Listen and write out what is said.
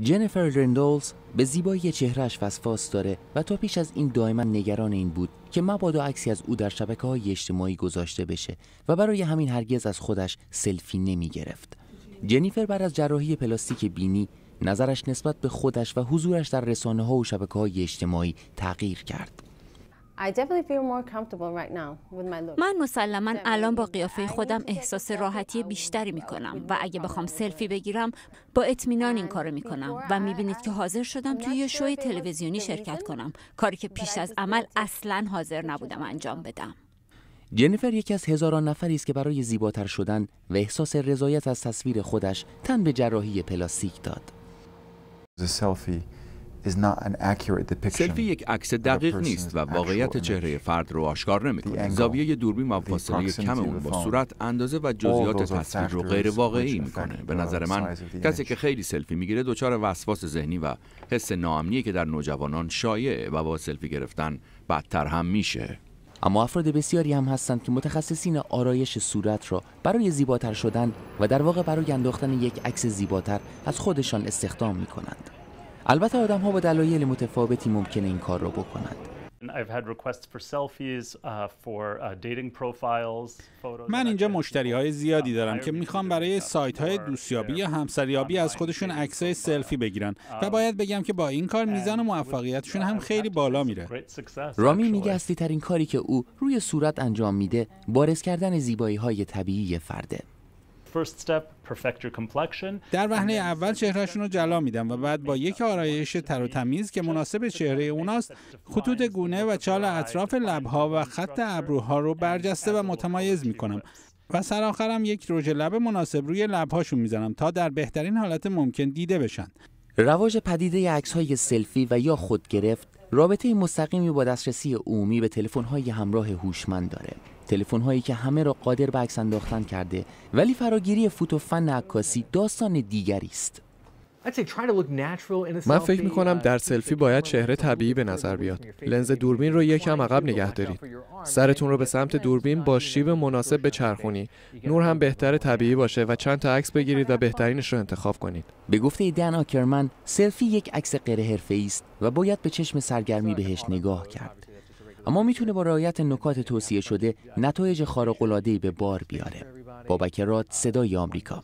جنیفر رندولز به زیبایی چهرهش وسواس داره و تا پیش از این دائما نگران این بود که مبادا عکسی از او در شبکه های اجتماعی گذاشته بشه و برای همین هرگز از خودش سلفی نمی گرفت. جنیفر بعد از جراحی پلاستیک بینی نظرش نسبت به خودش و حضورش در رسانه ها و شبکه های اجتماعی تغییر کرد. من مسلما الان با قیافه خودم احساس راحتی بیشتری می کنم و اگه بخوام سلفی بگیرم با اطمینان این کارو می کنم و می بینید که حاضر شدم توی یه شوی تلویزیونی شرکت کنم کاری که پیش از عمل اصلا حاضر نبودم انجام بدم جنیفر یکی از هزاران نفری است که برای زیباتر شدن و احساس رضایت از تصویر خودش تن به جراحی پلاستیک داد. سلفی یک عکس دقیق نیست و واقعیت چهره فرد رو آشکار نمیکنه. زاویه دوربین و فاصله کم اون با صورت اندازه و جزئیات تصویر رو غیر واقعی میکنه. به نظر من کسی که خیلی سلفی میگیره دچار وسواس ذهنی و حس ناامنی که در نوجوانان شایعه و با سلفی گرفتن بدتر هم میشه. اما افراد بسیاری هم هستند که متخصصین آرایش صورت را برای زیباتر شدن و در واقع برای انداختن یک عکس زیباتر از خودشان استخدام می البته آدم ها با دلایل متفاوتی ممکنه این کار رو بکنند uh, uh, من اینجا مشتری های زیادی uh, دارم که میخوام برای سایت های دوستیابی یا همسریابی از خودشون های سلفی بگیرن و um, باید بگم که با این کار میزان و موفقیتشون هم خیلی بالا میره رامی میگه اصلی ترین کاری که او روی صورت انجام میده بارز کردن زیبایی های طبیعی فرده در وهله اول چهرهشون رو جلا میدم و بعد با یک آرایش تر و تمیز که مناسب چهره اوناست خطوط گونه و چال اطراف لبها و خط ابروها رو برجسته و متمایز میکنم و سرآخرم یک رژ لب مناسب روی لبهاشون میزنم تا در بهترین حالت ممکن دیده بشن رواج پدیده عکس های سلفی و یا خودگرفت رابطه مستقیمی با دسترسی عمومی به تلفن های همراه هوشمند داره تلفن هایی که همه را قادر به عکس انداختن کرده ولی فراگیری فوتو فن عکاسی داستان دیگری است من فکر میکنم در uh, سلفی باید چهره طبیعی به نظر بیاد لنز دوربین رو یکم عقب نگه دارید سرتون رو به سمت دوربین با شیب مناسب بچرخونی نور هم بهتر طبیعی باشه و چند تا عکس بگیرید و بهترینش رو انتخاب کنید به گفته دن آکرمن سلفی یک عکس غیر حرفه‌ای است و باید به چشم سرگرمی بهش نگاه کرد اما میتونه با رعایت نکات توصیه شده نتایج خارق‌العاده‌ای به بار بیاره بابک راد صدای آمریکا